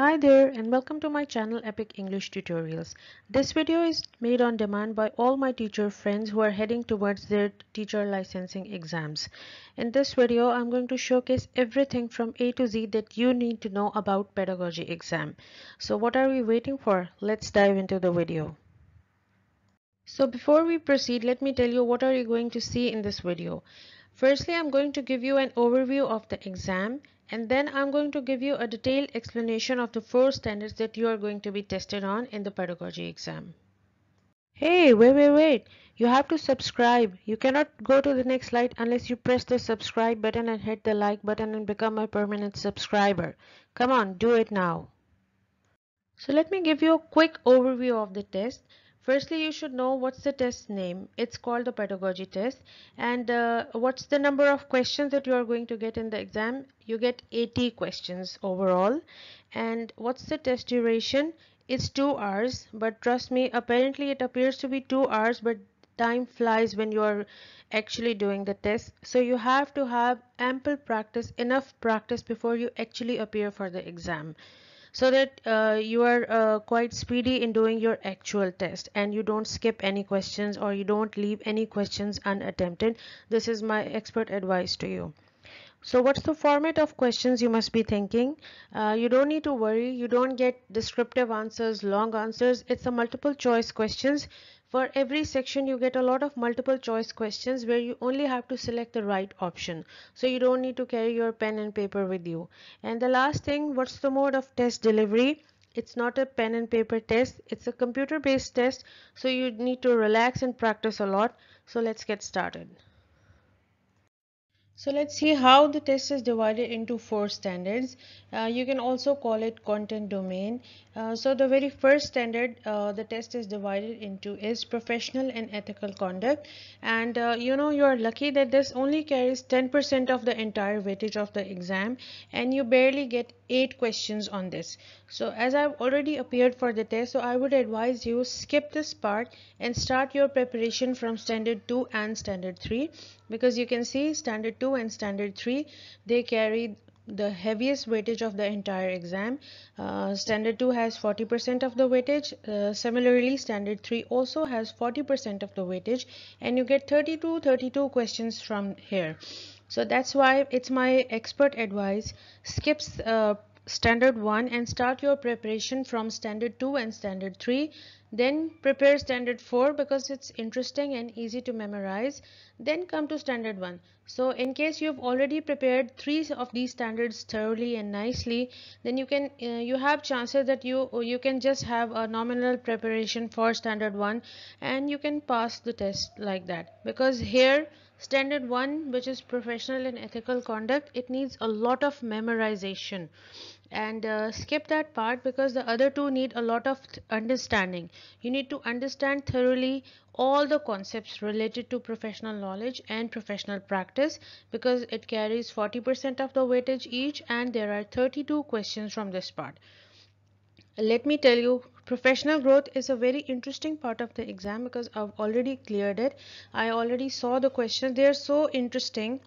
Hi there and welcome to my channel Epic English Tutorials. This video is made on demand by all my teacher friends who are heading towards their teacher licensing exams. In this video I'm going to showcase everything from A to Z that you need to know about pedagogy exam. So what are we waiting for? Let's dive into the video. So before we proceed let me tell you what are you going to see in this video. Firstly, I'm going to give you an overview of the exam and then I'm going to give you a detailed explanation of the four standards that you are going to be tested on in the pedagogy exam. Hey, wait, wait, wait. You have to subscribe. You cannot go to the next slide unless you press the subscribe button and hit the like button and become a permanent subscriber. Come on, do it now. So let me give you a quick overview of the test. Firstly, you should know what's the test name. It's called the pedagogy test. And uh, what's the number of questions that you are going to get in the exam? You get 80 questions overall. And what's the test duration? It's two hours. But trust me, apparently it appears to be two hours, but time flies when you are actually doing the test. So you have to have ample practice, enough practice before you actually appear for the exam so that uh, you are uh, quite speedy in doing your actual test and you don't skip any questions or you don't leave any questions unattempted this is my expert advice to you so what's the format of questions you must be thinking? Uh, you don't need to worry. You don't get descriptive answers, long answers. It's a multiple choice questions for every section you get a lot of multiple choice questions where you only have to select the right option. So you don't need to carry your pen and paper with you. And the last thing, what's the mode of test delivery? It's not a pen and paper test, it's a computer based test. So you need to relax and practice a lot. So let's get started. So let's see how the test is divided into four standards. Uh, you can also call it content domain. Uh, so the very first standard uh, the test is divided into is professional and ethical conduct. And uh, you know you are lucky that this only carries 10% of the entire weightage of the exam and you barely get eight questions on this. So as I've already appeared for the test, so I would advise you skip this part and start your preparation from standard 2 and standard 3 because you can see standard 2 and standard 3 they carry the heaviest weightage of the entire exam. Uh, standard 2 has 40% of the weightage. Uh, similarly, standard 3 also has 40% of the weightage and you get 32 32 questions from here. So that's why it's my expert advice. Skips uh, standard 1 and start your preparation from standard 2 and standard 3 then prepare standard 4 because it's interesting and easy to memorize then come to standard 1 so in case you've already prepared three of these standards thoroughly and nicely then you can uh, you have chances that you you can just have a nominal preparation for standard 1 and you can pass the test like that because here standard 1 which is professional and ethical conduct it needs a lot of memorization and uh, skip that part because the other two need a lot of understanding you need to understand thoroughly all the concepts related to professional knowledge and professional practice because it carries 40% of the weightage each and there are 32 questions from this part let me tell you professional growth is a very interesting part of the exam because i've already cleared it i already saw the questions they are so interesting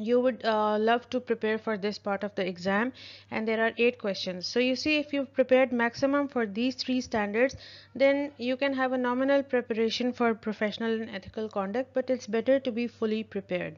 you would uh, love to prepare for this part of the exam and there are eight questions so you see if you've prepared maximum for these three standards then you can have a nominal preparation for professional and ethical conduct but it's better to be fully prepared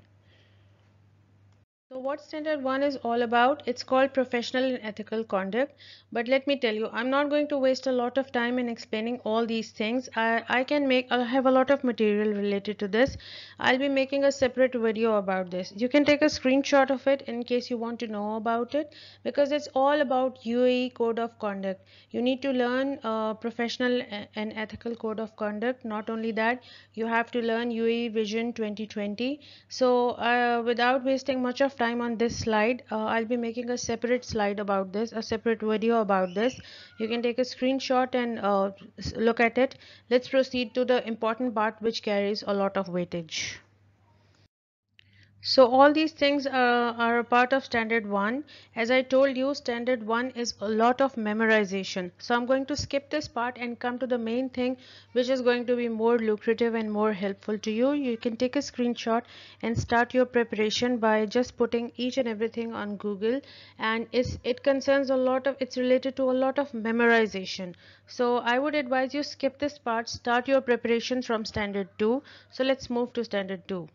so what standard 1 is all about, it's called professional and ethical conduct. But let me tell you, I'm not going to waste a lot of time in explaining all these things. I, I can make, i have a lot of material related to this. I'll be making a separate video about this. You can take a screenshot of it in case you want to know about it because it's all about UAE code of conduct. You need to learn uh, a professional and ethical code of conduct. Not only that, you have to learn UAE Vision 2020. So uh, without wasting much of time on this slide uh, I'll be making a separate slide about this a separate video about this you can take a screenshot and uh, look at it let's proceed to the important part which carries a lot of weightage so all these things uh, are a part of standard 1. As I told you, standard 1 is a lot of memorization. So I'm going to skip this part and come to the main thing which is going to be more lucrative and more helpful to you. You can take a screenshot and start your preparation by just putting each and everything on Google and it concerns a lot of, it's related to a lot of memorization. So I would advise you skip this part, start your preparation from standard 2. So let's move to standard 2.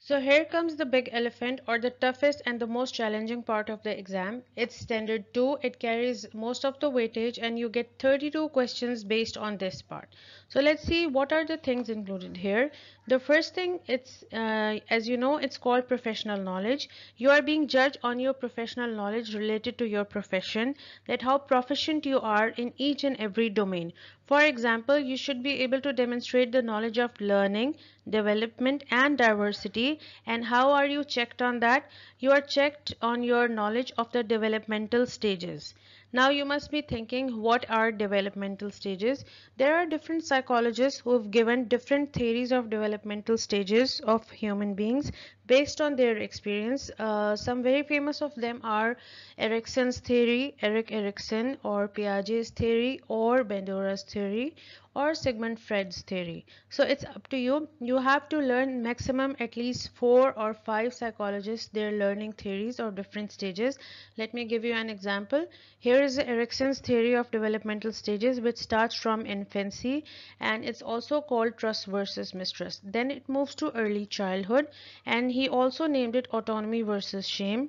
So here comes the big elephant or the toughest and the most challenging part of the exam. It's standard 2. It carries most of the weightage and you get 32 questions based on this part. So let's see what are the things included here. The first thing it's uh, as you know it's called professional knowledge. You are being judged on your professional knowledge related to your profession that how proficient you are in each and every domain for example, you should be able to demonstrate the knowledge of learning, development and diversity. And how are you checked on that? You are checked on your knowledge of the developmental stages. Now you must be thinking what are developmental stages? There are different psychologists who have given different theories of developmental stages of human beings based on their experience. Uh, some very famous of them are Erickson's theory, Eric Erickson or Piaget's theory or Bandura's theory or Sigmund Freud's theory. So it's up to you. You have to learn maximum at least four or five psychologists their learning theories or different stages. Let me give you an example. Here is Erickson's theory of developmental stages which starts from infancy and it's also called trust versus mistrust. Then it moves to early childhood and he also named it autonomy versus shame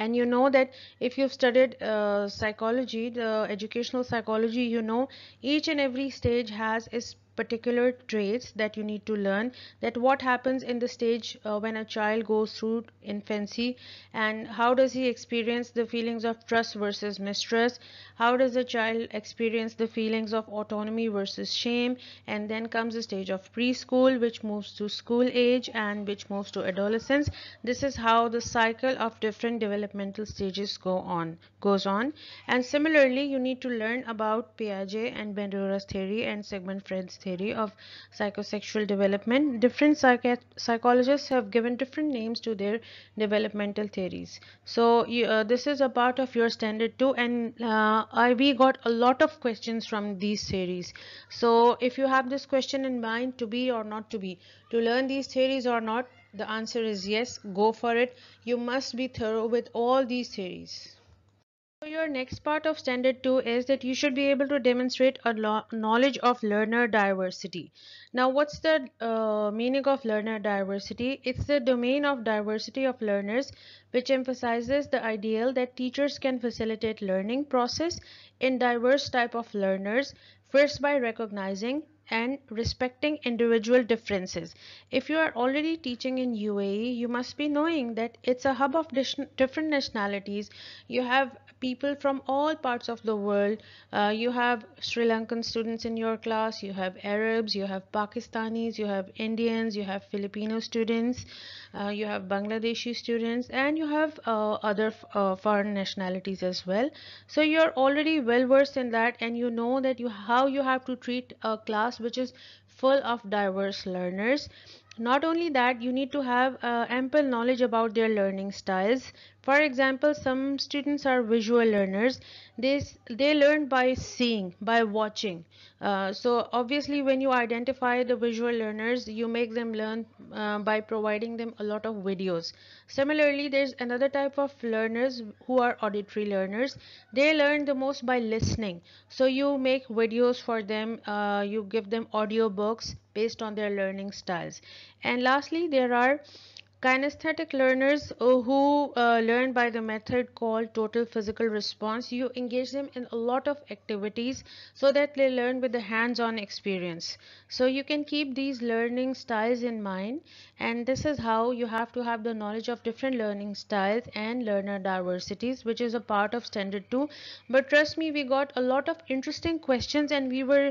and you know that if you've studied uh, psychology the educational psychology you know each and every stage has its particular traits that you need to learn that what happens in the stage uh, when a child goes through infancy and how does he experience the feelings of trust versus mistrust how does the child experience the feelings of autonomy versus shame and then comes the stage of preschool which moves to school age and which moves to adolescence this is how the cycle of different developmental stages go on goes on and similarly you need to learn about Piaget and Bandura's theory and Sigmund Freud's theory theory of psychosexual development, different psychologists have given different names to their developmental theories. So you, uh, this is a part of your standard too. and uh, I, we got a lot of questions from these theories. So if you have this question in mind to be or not to be, to learn these theories or not, the answer is yes, go for it. You must be thorough with all these theories. So your next part of standard 2 is that you should be able to demonstrate a knowledge of learner diversity. Now what's the uh, meaning of learner diversity? It's the domain of diversity of learners which emphasizes the ideal that teachers can facilitate learning process in diverse type of learners first by recognizing and respecting individual differences. If you are already teaching in UAE, you must be knowing that it's a hub of different nationalities. You have people from all parts of the world. Uh, you have Sri Lankan students in your class, you have Arabs, you have Pakistanis, you have Indians, you have Filipino students, uh, you have Bangladeshi students, and you have uh, other uh, foreign nationalities as well. So you're already well versed in that, and you know that you how you have to treat a class which is full of diverse learners not only that you need to have uh, ample knowledge about their learning styles for example, some students are visual learners. They, they learn by seeing, by watching. Uh, so obviously when you identify the visual learners, you make them learn uh, by providing them a lot of videos. Similarly, there's another type of learners who are auditory learners. They learn the most by listening. So you make videos for them. Uh, you give them audio books based on their learning styles. And lastly, there are Kinesthetic learners who uh, learn by the method called total physical response, you engage them in a lot of activities so that they learn with the hands-on experience. So you can keep these learning styles in mind and this is how you have to have the knowledge of different learning styles and learner diversities which is a part of standard 2. But trust me we got a lot of interesting questions and we were uh,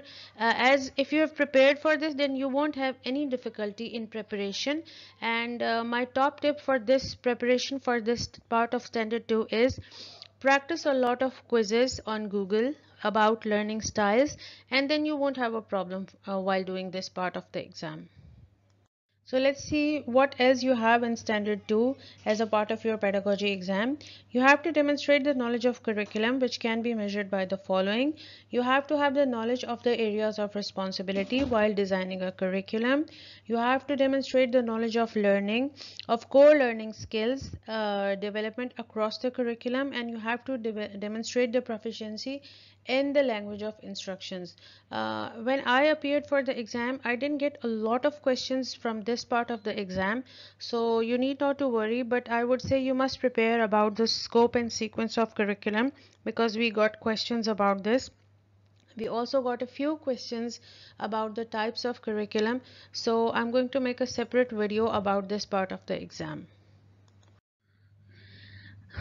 as if you have prepared for this then you won't have any difficulty in preparation and uh, my my top tip for this preparation for this part of standard 2 is practice a lot of quizzes on Google about learning styles and then you won't have a problem uh, while doing this part of the exam. So let's see what else you have in standard 2 as a part of your pedagogy exam. You have to demonstrate the knowledge of curriculum which can be measured by the following. You have to have the knowledge of the areas of responsibility while designing a curriculum. You have to demonstrate the knowledge of learning, of core learning skills uh, development across the curriculum and you have to de demonstrate the proficiency in the language of instructions. Uh, when I appeared for the exam, I didn't get a lot of questions from this this part of the exam so you need not to worry but I would say you must prepare about the scope and sequence of curriculum because we got questions about this we also got a few questions about the types of curriculum so I'm going to make a separate video about this part of the exam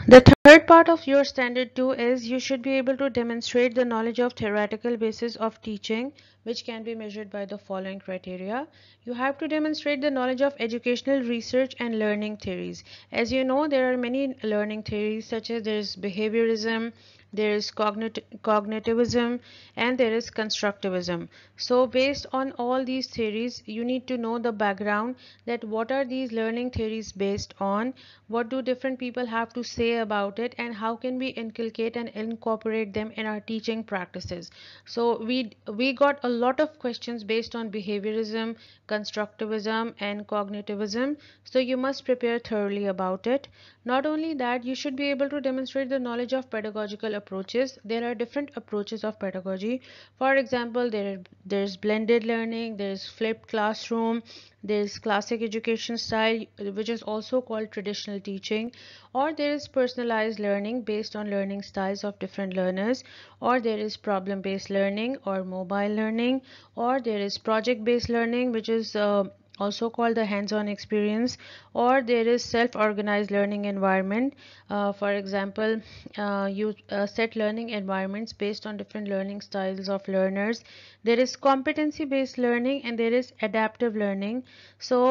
the Third part of your standard 2 is you should be able to demonstrate the knowledge of theoretical basis of teaching which can be measured by the following criteria. You have to demonstrate the knowledge of educational research and learning theories. As you know there are many learning theories such as there is behaviorism, there is cognit cognitivism and there is constructivism so based on all these theories you need to know the background that what are these learning theories based on what do different people have to say about about it and how can we inculcate and incorporate them in our teaching practices so we we got a lot of questions based on behaviorism constructivism and cognitivism so you must prepare thoroughly about it not only that, you should be able to demonstrate the knowledge of pedagogical approaches. There are different approaches of pedagogy. For example, there there's blended learning, there's flipped classroom, there's classic education style, which is also called traditional teaching, or there is personalized learning based on learning styles of different learners, or there is problem-based learning or mobile learning, or there is project-based learning, which is uh, also called the hands-on experience or there is self-organized learning environment uh, for example uh, you uh, set learning environments based on different learning styles of learners there is competency based learning and there is adaptive learning so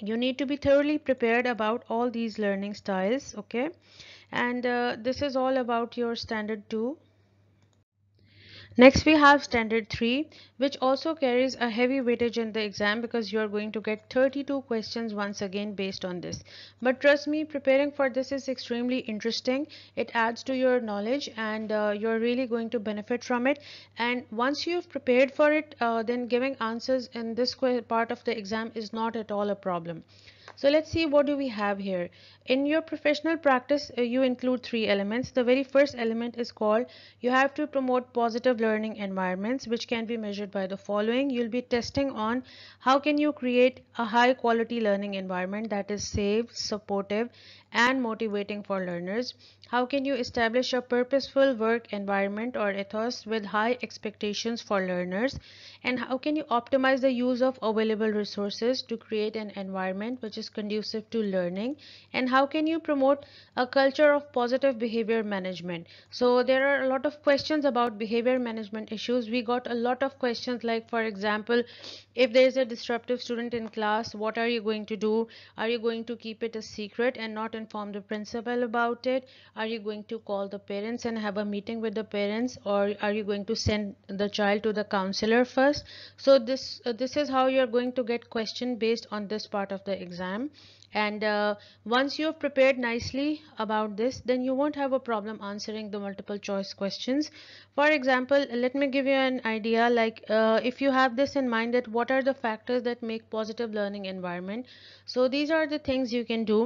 you need to be thoroughly prepared about all these learning styles okay and uh, this is all about your standard 2 Next, we have standard 3, which also carries a heavy weightage in the exam because you are going to get 32 questions once again based on this. But trust me, preparing for this is extremely interesting. It adds to your knowledge and uh, you're really going to benefit from it. And once you've prepared for it, uh, then giving answers in this part of the exam is not at all a problem. So let's see what do we have here. In your professional practice, uh, you include three elements. The very first element is called you have to promote positive learning environments which can be measured by the following. You'll be testing on how can you create a high quality learning environment that is safe, supportive and motivating for learners? How can you establish a purposeful work environment or ethos with high expectations for learners? And how can you optimize the use of available resources to create an environment which is conducive to learning? And how can you promote a culture of positive behavior management? So there are a lot of questions about behavior management issues. We got a lot of questions like, for example, if there is a disruptive student in class, what are you going to do? Are you going to keep it a secret and not in inform the principal about it are you going to call the parents and have a meeting with the parents or are you going to send the child to the counselor first so this uh, this is how you're going to get question based on this part of the exam and uh, once you have prepared nicely about this then you won't have a problem answering the multiple choice questions for example let me give you an idea like uh, if you have this in mind that what are the factors that make positive learning environment so these are the things you can do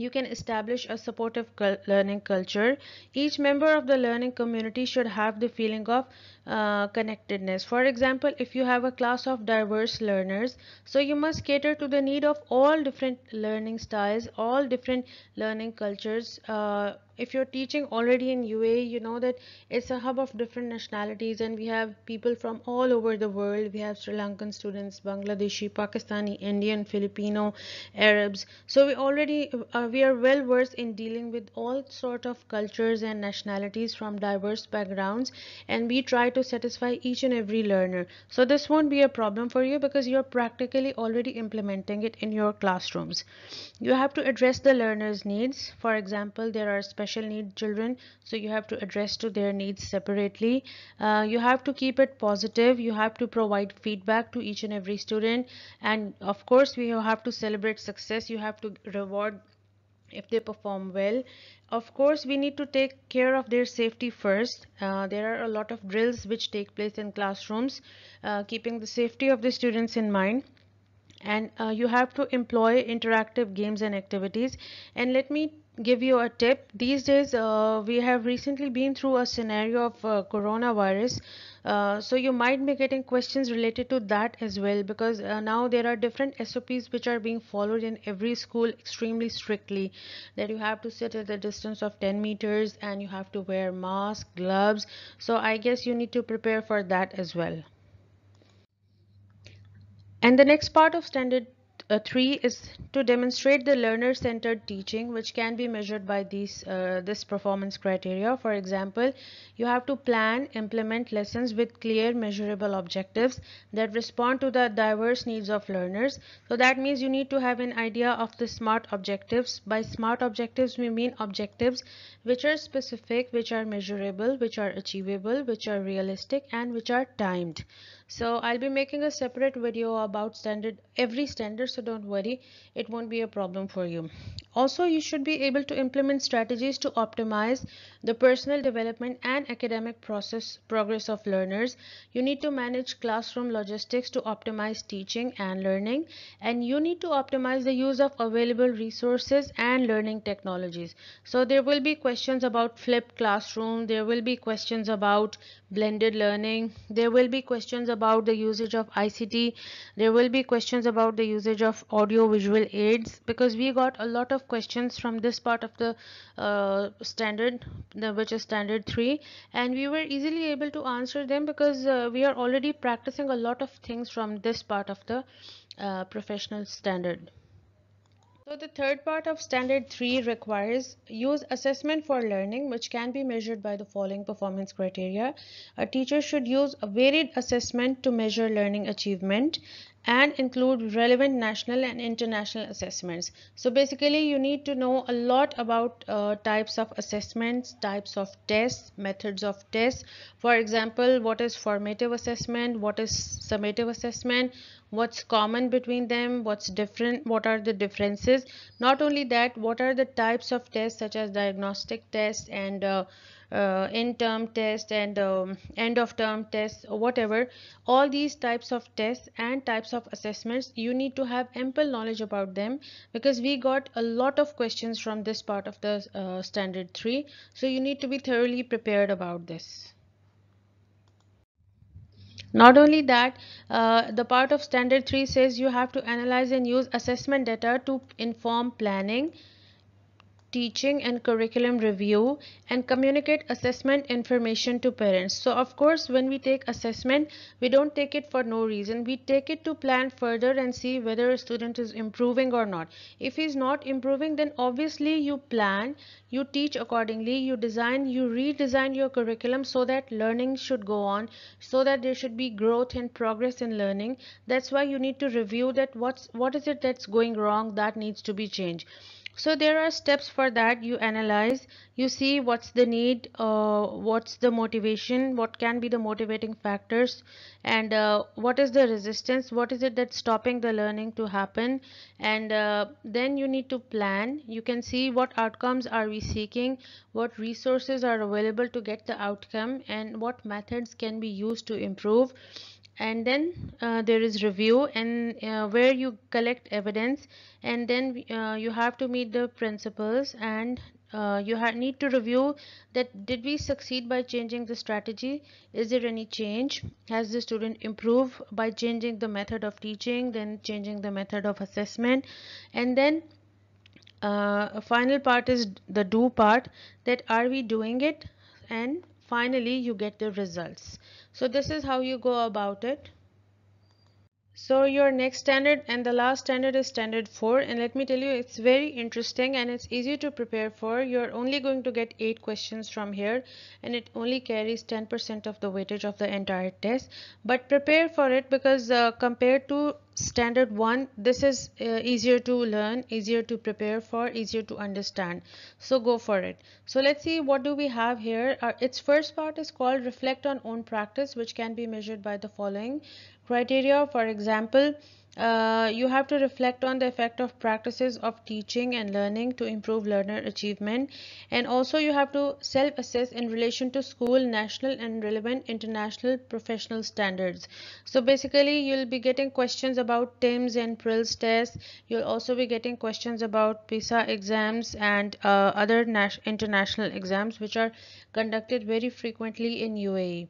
you can establish a supportive learning culture. Each member of the learning community should have the feeling of uh, connectedness. For example, if you have a class of diverse learners, so you must cater to the need of all different learning styles, all different learning cultures. Uh, if you're teaching already in UA, you know that it's a hub of different nationalities, and we have people from all over the world. We have Sri Lankan students, Bangladeshi, Pakistani, Indian, Filipino, Arabs. So we already uh, we are well versed in dealing with all sort of cultures and nationalities from diverse backgrounds, and we try to satisfy each and every learner. So this won't be a problem for you because you're practically already implementing it in your classrooms. You have to address the learner's needs. For example, there are special special need children so you have to address to their needs separately uh, you have to keep it positive you have to provide feedback to each and every student and of course we have to celebrate success you have to reward if they perform well of course we need to take care of their safety first uh, there are a lot of drills which take place in classrooms uh, keeping the safety of the students in mind and uh, you have to employ interactive games and activities and let me give you a tip these days uh, we have recently been through a scenario of uh, coronavirus uh, so you might be getting questions related to that as well because uh, now there are different SOPs which are being followed in every school extremely strictly that you have to sit at the distance of 10 meters and you have to wear mask gloves so I guess you need to prepare for that as well and the next part of standard uh, 3 is to demonstrate the learner-centered teaching which can be measured by these uh, this performance criteria for example you have to plan implement lessons with clear measurable objectives that respond to the diverse needs of learners so that means you need to have an idea of the smart objectives by smart objectives we mean objectives which are specific, which are measurable, which are achievable, which are realistic and which are timed. So I'll be making a separate video about standard every standard so don't worry it won't be a problem for you. Also you should be able to implement strategies to optimize the personal development and academic process progress of learners. You need to manage classroom logistics to optimize teaching and learning and you need to optimize the use of available resources and learning technologies. So there will be questions questions about flipped classroom there will be questions about blended learning there will be questions about the usage of ICT there will be questions about the usage of audio visual aids because we got a lot of questions from this part of the uh, standard which is standard 3 and we were easily able to answer them because uh, we are already practicing a lot of things from this part of the uh, professional standard so the third part of standard 3 requires use assessment for learning which can be measured by the following performance criteria. A teacher should use a varied assessment to measure learning achievement and include relevant national and international assessments. So basically you need to know a lot about uh, types of assessments, types of tests, methods of tests. For example, what is formative assessment, what is summative assessment, what's common between them, what's different, what are the differences. Not only that, what are the types of tests such as diagnostic tests and uh, uh, in term test and um, end of term tests or whatever all these types of tests and types of assessments you need to have ample knowledge about them because we got a lot of questions from this part of the uh, standard 3 so you need to be thoroughly prepared about this not only that, uh, the part of standard 3 says you have to analyze and use assessment data to inform planning, teaching and curriculum review and communicate assessment information to parents so of course when we take assessment we don't take it for no reason we take it to plan further and see whether a student is improving or not if he's not improving then obviously you plan you teach accordingly you design you redesign your curriculum so that learning should go on so that there should be growth and progress in learning that's why you need to review that what's what is it that's going wrong that needs to be changed so there are steps for that. You analyze, you see what's the need, uh, what's the motivation, what can be the motivating factors, and uh, what is the resistance, what is it that's stopping the learning to happen. And uh, then you need to plan. You can see what outcomes are we seeking, what resources are available to get the outcome, and what methods can be used to improve and then uh, there is review and uh, where you collect evidence and then uh, you have to meet the principles and uh, you need to review that did we succeed by changing the strategy is there any change has the student improved by changing the method of teaching then changing the method of assessment and then uh, a final part is the do part that are we doing it and finally you get the results so this is how you go about it so your next standard and the last standard is standard 4 and let me tell you it's very interesting and it's easy to prepare for you're only going to get 8 questions from here and it only carries 10% of the weightage of the entire test but prepare for it because uh, compared to standard 1 this is uh, easier to learn easier to prepare for easier to understand so go for it so let's see what do we have here uh, its first part is called reflect on own practice which can be measured by the following Criteria, for example, uh, you have to reflect on the effect of practices of teaching and learning to improve learner achievement and also you have to self-assess in relation to school national and relevant international professional standards so basically you'll be getting questions about TIMS and PRILS tests you'll also be getting questions about PISA exams and uh, other international exams which are conducted very frequently in UAE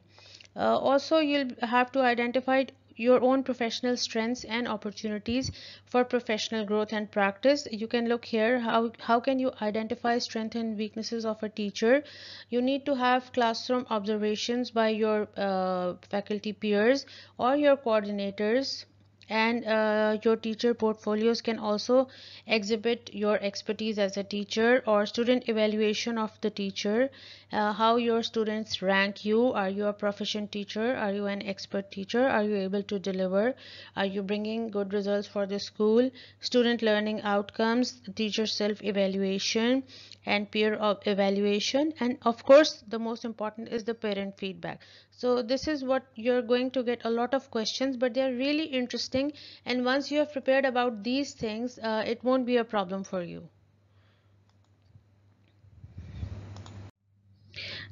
uh, also, you'll have to identify your own professional strengths and opportunities for professional growth and practice you can look here how how can you identify strengths and weaknesses of a teacher you need to have classroom observations by your uh, faculty peers or your coordinators and uh, your teacher portfolios can also exhibit your expertise as a teacher or student evaluation of the teacher uh, how your students rank you are you a proficient teacher are you an expert teacher are you able to deliver are you bringing good results for the school student learning outcomes teacher self evaluation and peer of evaluation and of course the most important is the parent feedback so this is what you're going to get a lot of questions but they're really interesting and once you have prepared about these things uh, it won't be a problem for you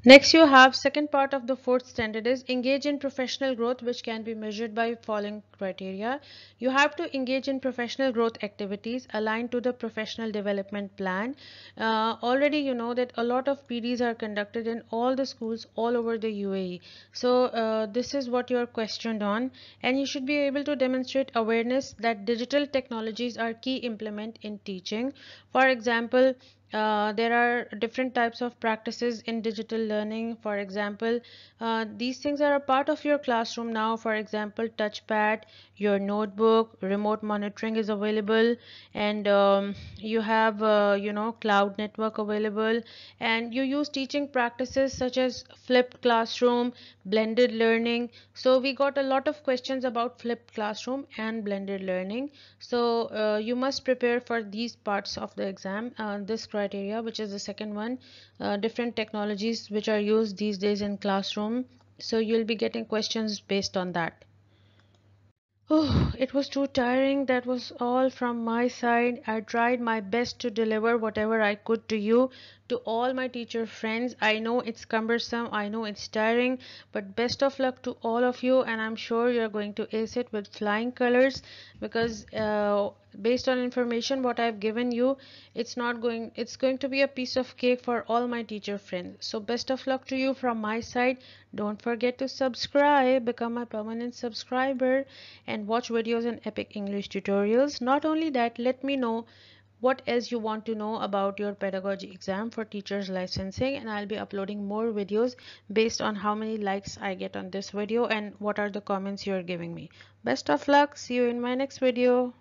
Next you have second part of the fourth standard is engage in professional growth which can be measured by following criteria. You have to engage in professional growth activities aligned to the professional development plan. Uh, already you know that a lot of PDs are conducted in all the schools all over the UAE. So uh, this is what you are questioned on and you should be able to demonstrate awareness that digital technologies are key implement in teaching. For example, uh, there are different types of practices in digital learning for example uh, these things are a part of your classroom now for example touchpad your notebook remote monitoring is available and um, you have uh, you know cloud network available and you use teaching practices such as flipped classroom blended learning so we got a lot of questions about flipped classroom and blended learning so uh, you must prepare for these parts of the exam uh, this criteria which is the second one uh, different technologies which are used these days in classroom so you'll be getting questions based on that Oh, it was too tiring. That was all from my side. I tried my best to deliver whatever I could to you to all my teacher friends. I know it's cumbersome, I know it's tiring, but best of luck to all of you and I'm sure you're going to ace it with flying colors because uh, based on information what I've given you, it's not going it's going to be a piece of cake for all my teacher friends. So best of luck to you from my side. Don't forget to subscribe, become my permanent subscriber and watch videos and epic English tutorials. Not only that, let me know what else you want to know about your pedagogy exam for teachers licensing and I'll be uploading more videos based on how many likes I get on this video and what are the comments you're giving me. Best of luck. See you in my next video.